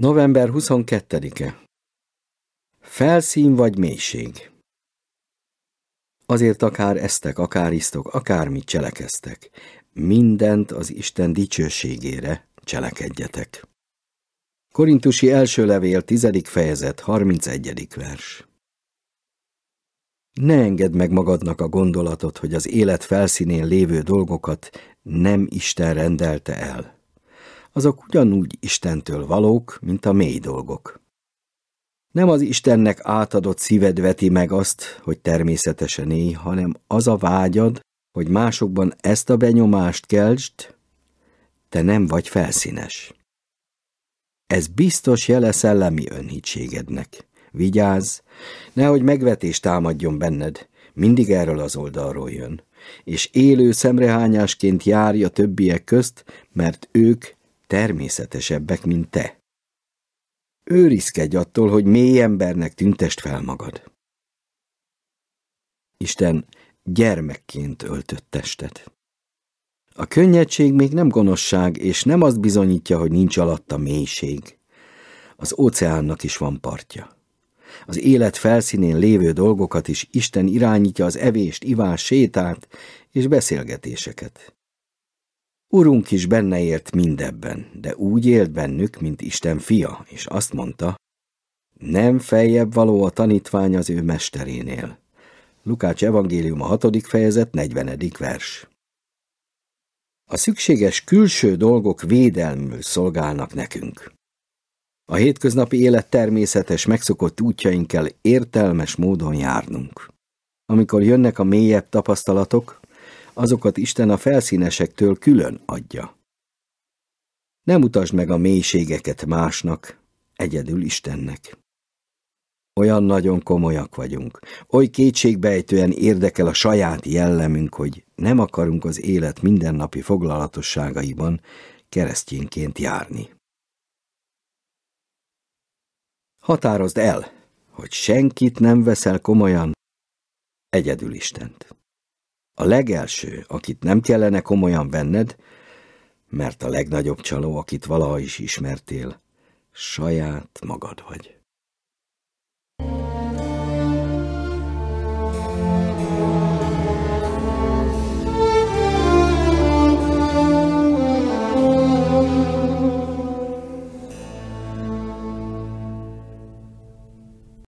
November 22-e Felszín vagy mélység Azért akár eztek, akár isztok, akármit cselekeztek, mindent az Isten dicsőségére cselekedjetek. Korintusi első levél, tizedik fejezet, 31. vers Ne engedd meg magadnak a gondolatot, hogy az élet felszínén lévő dolgokat nem Isten rendelte el azok ugyanúgy Istentől valók, mint a mély dolgok. Nem az Istennek átadott szíved veti meg azt, hogy természetesen élj, hanem az a vágyad, hogy másokban ezt a benyomást keltsd, te nem vagy felszínes. Ez biztos jele szellemi önhítségednek. Vigyázz, nehogy megvetés támadjon benned, mindig erről az oldalról jön, és élő szemrehányásként járja többiek közt, mert ők természetesebbek, mint te. Őrizkedj attól, hogy mély embernek tüntest fel magad. Isten gyermekként öltött testet. A könnyedség még nem gonoszság, és nem azt bizonyítja, hogy nincs alatta mélység. Az óceánnak is van partja. Az élet felszínén lévő dolgokat is Isten irányítja az evést, ivás, sétát és beszélgetéseket. Urunk is benne élt mindebben, de úgy élt bennük, mint Isten fia, és azt mondta, nem feljebb való a tanítvány az ő mesterénél. Lukács evangélium a hatodik fejezet 40. vers. A szükséges külső dolgok védelmül szolgálnak nekünk. A hétköznapi élet természetes, megszokott útjainkkel értelmes módon járnunk. Amikor jönnek a mélyebb tapasztalatok, azokat Isten a felszínesektől külön adja. Nem utasd meg a mélységeket másnak, egyedül Istennek. Olyan nagyon komolyak vagyunk, oly kétségbejtően érdekel a saját jellemünk, hogy nem akarunk az élet mindennapi foglalatosságaiban keresztjénként járni. Határozd el, hogy senkit nem veszel komolyan, egyedül Istent. A legelső, akit nem kellene komolyan venned, mert a legnagyobb csaló, akit valaha is ismertél, saját magad vagy.